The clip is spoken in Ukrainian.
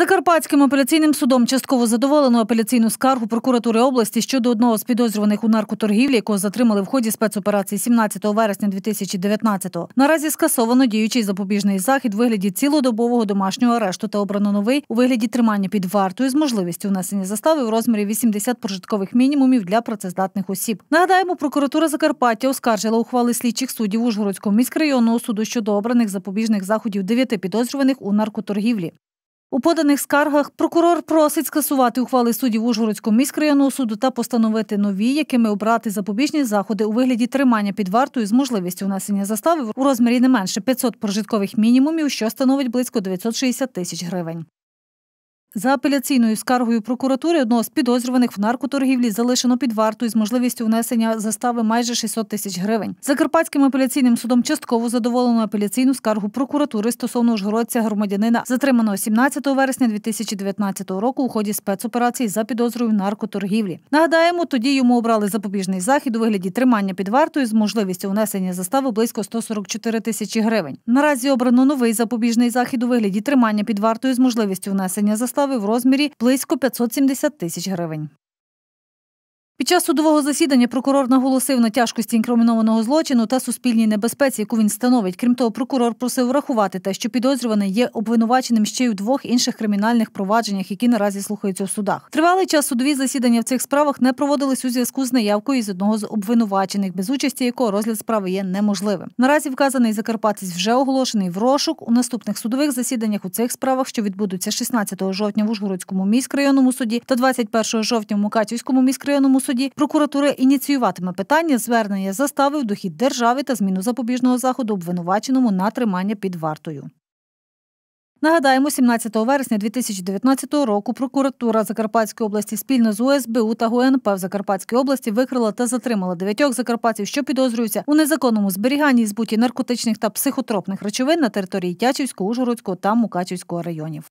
Закарпатським апеляційним судом частково задоволено апеляційну скаргу прокуратури області щодо одного з підозрюваних у наркоторгівлі, якого затримали в ході спецоперації 17 вересня 2019-го. Наразі скасовано діючий запобіжний захід у вигляді цілодобового домашнього арешту та обрано новий у вигляді тримання під вартою з можливістю внесення застави в розмірі 80 прожиткових мінімумів для працездатних осіб. Нагадаємо, прокуратура Закарпаття оскаржила ухвали слідчих суддів Ужгородського міськрайонного суду щодо обраних запобіжних заходів дев'яти підозрюваних у наркоторгівлі. У поданих скаргах прокурор просить скасувати ухвали суддів Ужгородського міськрайонного суду та постановити нові, якими обрати запобіжні заходи у вигляді тримання під вартою з можливістю внесення застави у розмірі не менше 500 прожиткових мінімумів, що становить близько 960 тисяч гривень. За апеляційною скаргою прокуратури одного з підозрюваних в наркоторгівлі залишено під вартою з можливістю внесення застави майже 600 тисяч гривень. Закарпатським апеляційним судом частково задоволено апеляційну скаргу прокуратури стосовно жгородця громадянина, затриманого 17 вересня 2019 року у ході спецоперації за підозрою наркоторгівлі. Нагадаємо, тоді йому обрали запобіжний захід у вигляді тримання під вартою з можливістю внесення застави близько 144 тисячі гривень. Наразі обрано новий запобіжний захід у вигляді тримання під вартою з можливістю внесення застави склав в розмірі близько 570 тисяч гривень. Під час судового засідання прокурор наголосив на тяжкості інкримінованого злочину та суспільній небезпеці, яку він становить. Крім того, прокурор просив врахувати те, що підозрюваний є обвинуваченим ще й у двох інших кримінальних провадженнях, які наразі слухаються в судах. Тривалий час судові засідання в цих справах не проводились у зв'язку з неявкою з одного з обвинувачених, без участі якого розгляд справи є неможливим. Наразі вказаний Закарпатець вже оголошений в розшук. У наступних судових засіданнях у цих справах, що відбудуться 16 жовтня в Ужгородському міськрайонному суді та 21 жовтня в Мукачівському міськрайонному суді, розсуді, прокуратура ініціюватиме питання звернення застави в дохід держави та зміну запобіжного заходу обвинуваченому на тримання під вартою. Нагадаємо, 17 вересня 2019 року прокуратура Закарпатської області спільно з УСБУ та ГУНП в Закарпатській області викрила та затримала дев'ятьох закарпатців, що підозрюються у незаконному зберіганні збуті наркотичних та психотропних речовин на території Тячівського, Ужгородського та Мукачівського районів.